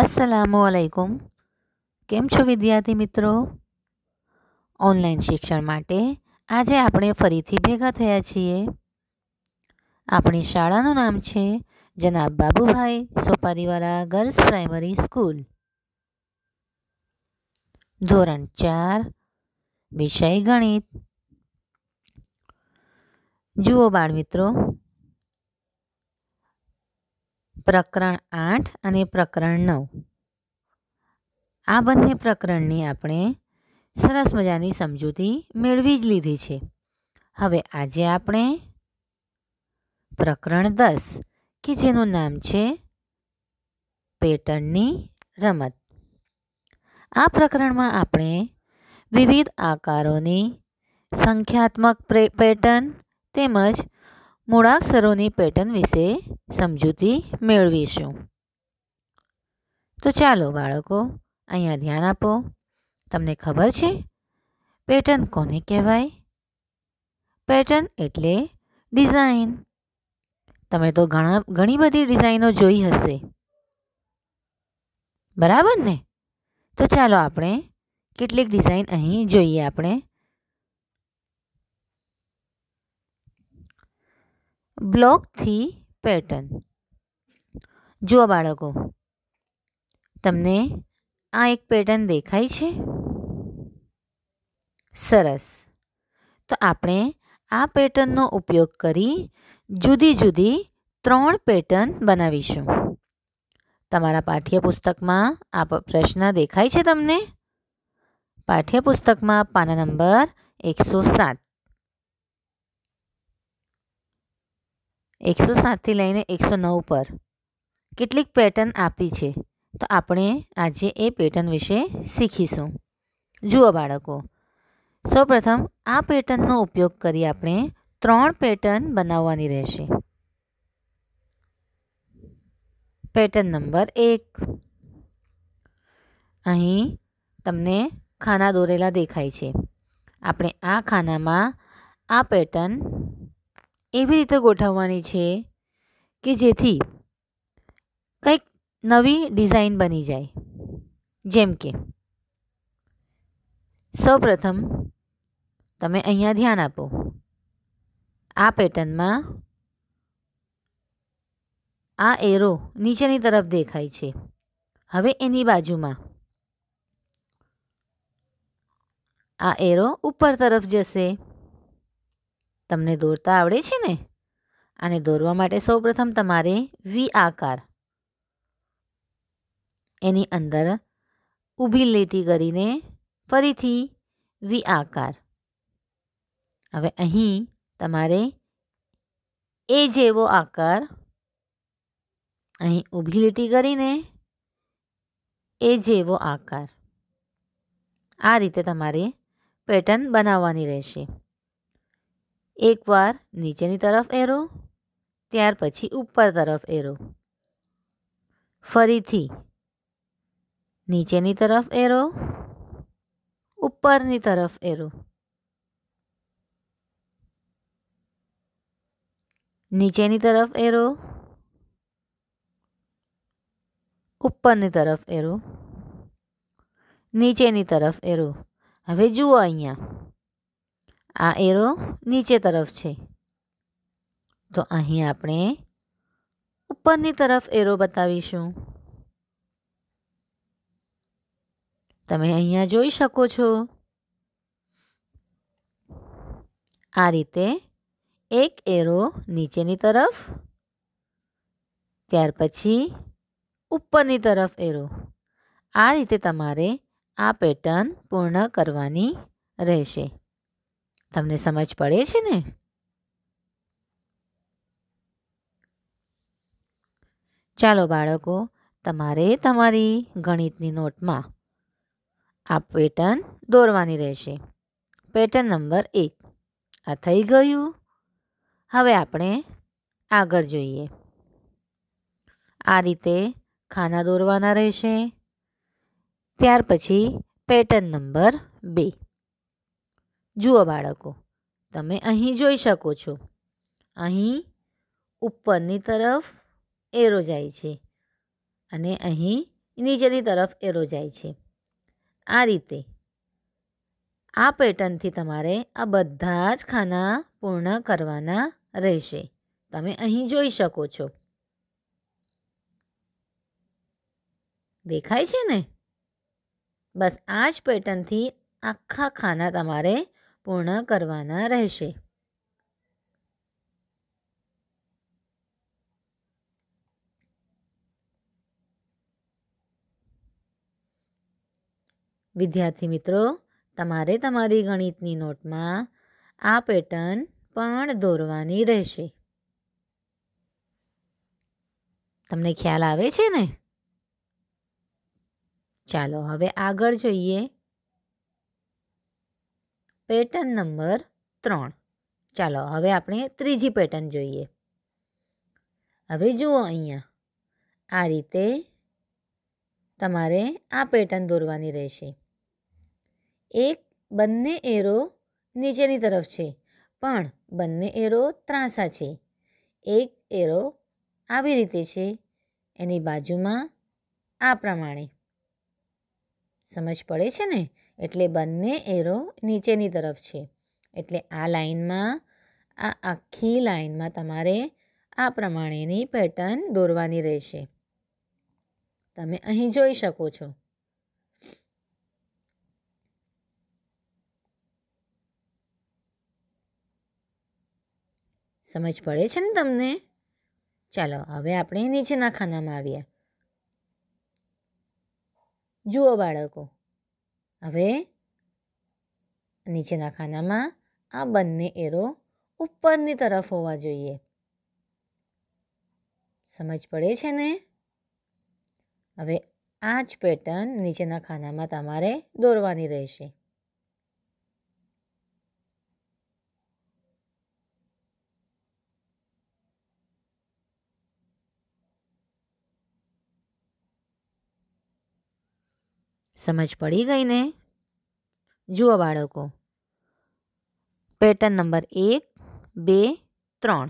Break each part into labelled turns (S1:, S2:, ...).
S1: અસલામુ અલૈકુમ કેમ છો વિદ્યાર્થી મિત્રો ઓનલાઈન શિક્ષણ માટે આજે આપણે ફરીથી ભેગા થયા છીએ આપણી શાળાનું નામ છે જનાબ Babubhai Sopariwala girls primary school ધોરણ ચાર વિષય ગણિત જુઓ બાળમિત્રો મિત્રો પ્રકરણ આઠ અને પ્રકરણ નવ આ બંને પ્રકરણની આપણે સરસ મજાની સમજૂતી મેળવી જ લીધી છે હવે આજે આપણે પ્રકરણ દસ કે જેનું નામ છે પેટર્નની રમત આ પ્રકરણમાં આપણે વિવિધ આકારોની સંખ્યાત્મક પેટર્ન તેમજ મૂળાક્ષરોની પેટર્ન વિશે સમજૂતી મેળવીશું તો ચાલો બાળકો અહીંયા ધ્યાન આપો તમને ખબર છે પેટર્ન કોને કહેવાય પેટર્ન એટલે ડિઝાઇન તમે તો ઘણા ઘણી બધી ડિઝાઇનો જોઈ હશે બરાબર ને તો ચાલો આપણે કેટલીક ડિઝાઇન અહીં જોઈએ આપણે બ્લોકથી પેટર્ન જુઓ બાળકો તમને આ એક પેટર્ન દેખાય છે સરસ તો આપણે આ પેટર્નનો ઉપયોગ કરી જુદી જુદી ત્રણ પેટર્ન બનાવીશું તમારા પાઠ્યપુસ્તકમાં આ પ્રશ્ન દેખાય છે તમને પાઠ્યપુસ્તકમાં પાના નંબર એકસો સાત એકસો સાતથી લઈને એકસો નવ પર કેટલીક પેટર્ન આપી છે તો આપણે આજે એ પેટર્ન વિશે શીખીશું જુઓ બાળકો સૌપ્રથમ આ પેટર્નનો ઉપયોગ કરી આપણે ત્રણ પેટર્ન બનાવવાની રહેશે પેટર્ન નંબર એક અહીં તમને ખાના દોરેલા દેખાય છે આપણે આ ખાનામાં આ પેટર્ન એવી રીતે ગોઠવવાની છે કે જેથી કંઈક નવી ડિઝાઇન બની જાય જેમ કે સૌપ્રથમ તમે અહીંયા ધ્યાન આપો આ પેટર્નમાં આ એરો નીચેની તરફ દેખાય છે હવે એની બાજુમાં આ એરો ઉપર તરફ જશે તમને દોરતા આવડે છે ને આને દોરવા માટે સૌપ્રથમ તમારે વી આકાર એની અંદર ઊભી લીટી કરીને ફરીથી વી આકાર હવે અહીં તમારે એ જેવો આકાર અહીં ઊભી લીટી કરીને એ જેવો આકાર આ રીતે તમારે પેટર્ન બનાવવાની રહેશે એકવાર નીચેની તરફ એરો ત્યાર પછી ઉપર તરફ એરો ફરીથી નીચેની તરફ એરો ઉપરની તરફ એરો નીચેની તરફ એરો ઉપરની તરફ એરો નીચેની તરફ એરો હવે જુઓ અહીંયા આ એરો નીચે તરફ છે તો અહીં આપણે ઉપરની તરફ એરો બતાવીશું તમે અહીંયા જોઈ શકો છો આ રીતે એક એરો નીચેની તરફ ત્યાર પછી ઉપરની તરફ એરો આ રીતે તમારે આ પેટર્ન પૂર્ણ કરવાની રહેશે તમને સમજ પડે છે ને ચાલો બાળકો તમારે તમારી ગણિતની નોટમાં આ પેટર્ન દોરવાની રહેશે પેટર્ન નંબર એક આ થઈ ગયું હવે આપણે આગળ જોઈએ આ રીતે ખાના દોરવાના રહેશે ત્યાર પછી પેટર્ન નંબર બે જુઓ બાળકો તમે અહીં જોઈ શકો છો અહીં ઉપરની તરફ એરો જાય છે અને અહીં નીચેની તરફ એરો જાય છે આ રીતે આ પેટર્નથી તમારે આ બધા જ ખાના પૂર્ણ કરવાના રહેશે તમે અહીં જોઈ શકો છો દેખાય છે ને બસ આ જ પેટર્નથી આખા ખાના તમારે પૂર્ણ કરવાના રહેશે વિદ્યાર્થી મિત્રો તમારે તમારી ગણિતની નોટમાં આ પેટર્ન પણ દોરવાની રહેશે તમને ખ્યાલ આવે છે ને ચાલો હવે આગળ જોઈએ પેટર્ન નંબર ત્રણ ચાલો હવે આપણે ત્રીજી પેટર્ન જોઈએ હવે જુઓ અહીંયા આ રીતે તમારે આ પેટર્ન દોરવાની રહેશે એક બંને એરો નીચેની તરફ છે પણ બંને એરો ત્રાંસા છે એક એરો આવી રીતે છે એની બાજુમાં આ પ્રમાણે સમજ પડે છે ને એટલે બંને એરો નીચેની તરફ છે એટલે આ લાઇનમાં આ આખી લાઇનમાં તમારે આ પ્રમાણેની પેટર્ન દોરવાની રહેશે તમે અહીં જોઈ શકો છો સમજ પડે છે ને તમને ચાલો હવે આપણે નીચેના ખાનામાં આવ્યા જુઓ બાળકો હવે નીચેના ખાનામાં આ બંને એરો ઉપરની તરફ હોવા જોઈએ સમજ પડે છે ને હવે આ જ પેટર્ન નીચેના ખાનામાં તમારે દોરવાની રહેશે સમજ પડી ગઈ ને જુઓ બાળકો પેટર્ન નંબર એક બે ત્રણ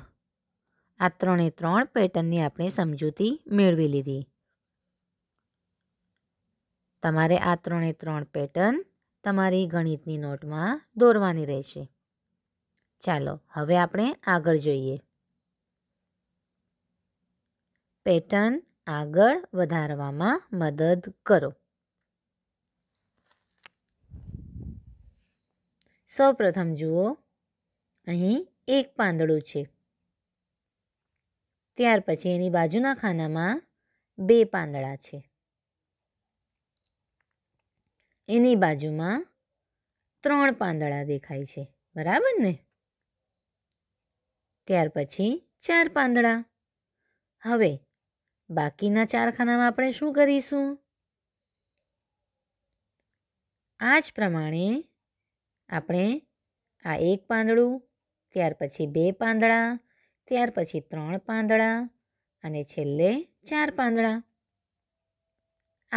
S1: આ ત્રણે ત્રણ પેટર્નની આપણે સમજૂતી મેળવી લીધી તમારે આ ત્રણે ત્રણ પેટર્ન તમારી ગણિતની નોટમાં દોરવાની રહેશે ચાલો હવે આપણે આગળ જોઈએ પેટર્ન આગળ વધારવામાં મદદ કરો સૌપ્રથમ જુઓ અહીં એક પાંદડું છે ત્યાર પછી એની બાજુના ખાનામાં બે પાંદડા છે એની બાજુમાં ત્રણ પાંદડા દેખાય છે બરાબર ને ત્યાર પછી ચાર પાંદડા હવે બાકીના ચાર ખાનામાં આપણે શું કરીશું આ જ પ્રમાણે આપણે આ એક પાંદડું ત્યાર પછી બે પાંદડા ત્યાર પછી ત્રણ પાંદડા અને છેલ્લે ચાર પાંદડા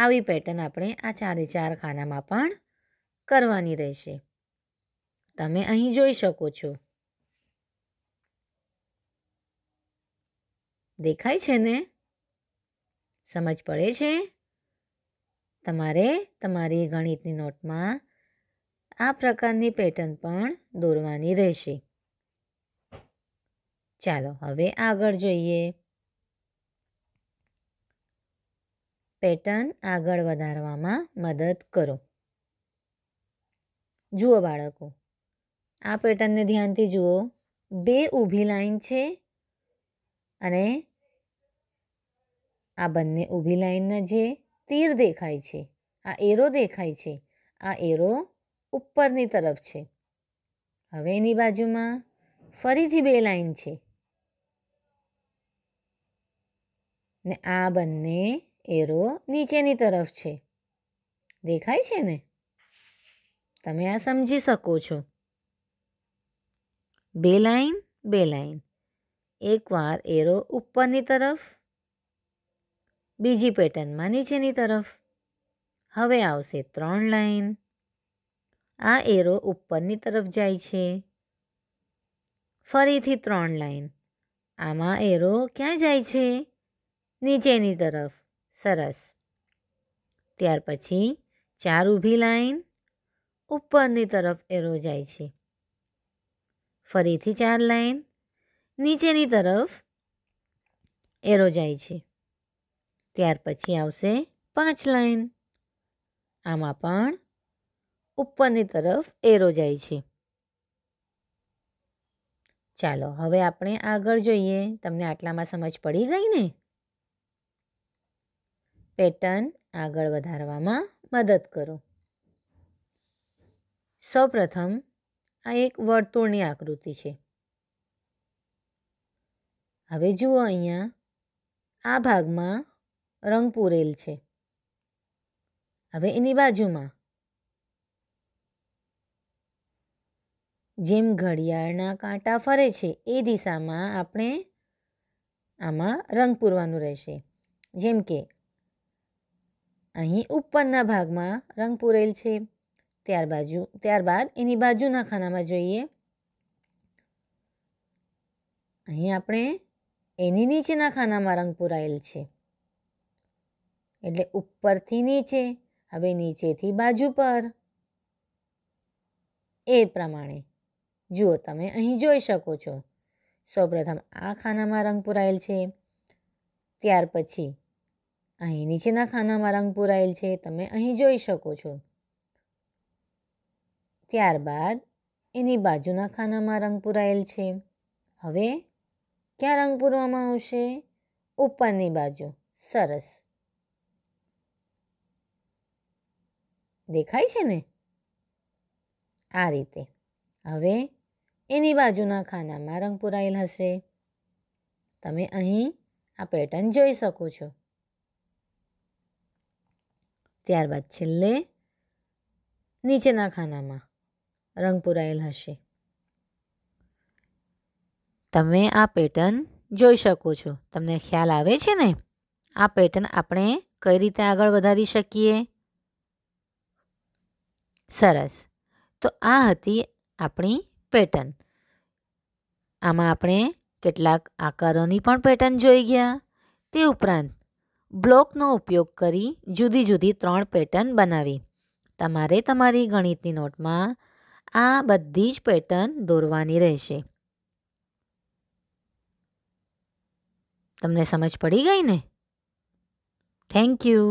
S1: આવી પેટર્ન આપણે આ ચારે ચાર ખાનામાં પણ કરવાની રહેશે તમે અહીં જોઈ શકો છો દેખાય છે ને સમજ પડે છે તમારે તમારી ગણિતની નોટમાં આ પ્રકારની પેટર્ન પણ દોરવાની રહેશે ચાલો હવે આગળ જોઈએ પેટર્ન આગળ વધારવામાં મદદ કરો જુઓ બાળકો આ પેટર્નને ધ્યાનથી જુઓ બે ઊભી લાઈન છે અને આ બંને ઊભી લાઈનના જે તીર દેખાય છે આ એરો દેખાય છે આ એરો ઉપરની તરફ છે હવે એની બાજુમાં ફરીથી બે લાઈન છે ને આ બંને એરો નીચેની તરફ છે દેખાય છે ને તમે આ સમજી શકો છો બે લાઈન બે લાઈન એકવાર એરો ઉપરની તરફ બીજી પેટર્નમાં નીચેની તરફ હવે આવશે ત્રણ લાઈન આ એરો ઉપરની તરફ જાય છે ફરીથી ત્રણ લાઈન આમાં એરો ક્યાં જાય છે નીચેની તરફ સરસ ત્યાર પછી ચાર ઊભી લાઈન ઉપરની તરફ એરો જાય છે ફરીથી ચાર લાઈન નીચેની તરફ એરો જાય છે ત્યાર પછી આવશે પાંચ લાઈન આમાં પણ ઉપરની તરફ એરો જાય છે ચાલો હવે આપણે આગળ જોઈએ તમને આટલામાં સમજ પડી ગઈ ને પેટર્ન આગળ વધારવામાં મદદ કરો સૌપ્રથમ આ એક વર્તુળની આકૃતિ છે હવે જુઓ અહીંયા આ ભાગમાં રંગ પૂરેલ છે હવે એની બાજુમાં જેમ ઘડિયાળના કાંટા ફરે છે એ દિશામાં આપણે આમાં રંગ પૂરવાનું રહેશે જેમ કે અહીં ઉપરના ભાગમાં રંગ પૂરેલ છે ત્યાર બાજુ ત્યારબાદ એની બાજુના ખાનામાં જોઈએ અહીં આપણે એની નીચેના ખાનામાં રંગ પૂરાયેલ છે એટલે ઉપરથી નીચે હવે નીચેથી બાજુ પર એ પ્રમાણે જુઓ તમે અહીં જોઈ શકો છો સૌપ્રથમ આ ખાનામાં રંગ પૂરાયેલ છે ત્યાર પછી અહીં નીચેના ખાનામાં રંગ પૂરાયેલ છે તમે અહીં જોઈ શકો છો ત્યારબાદ એની બાજુના ખાનામાં રંગ પૂરાયેલ છે હવે ક્યાં રંગ પૂરવામાં આવશે ઉપરની બાજુ સરસ દેખાય છે ને આ રીતે હવે એની બાજુના ખાનામાં રંગ પૂરાયેલ હશે તમે અહીં આ પેટર્ન જોઈ શકો છો ત્યારબાદ છેલ્લે નીચેના ખાનામાં રંગ પૂરાયેલ હશે તમે આ પેટર્ન જોઈ શકો છો તમને ખ્યાલ આવે છે ને આ પેટર્ન આપણે કઈ રીતે આગળ વધારી શકીએ સરસ તો આ હતી આપણી પેટર્ન આમાં આપણે કેટલાક આકારોની પણ પેટર્ન જોઈ ગયા તે ઉપરાંત બ્લોકનો ઉપયોગ કરી જુદી જુદી ત્રણ પેટર્ન બનાવી તમારે તમારી ગણિતની નોટમાં આ બધી જ પેટર્ન દોરવાની રહેશે તમને સમજ પડી ગઈ ને થેન્ક યુ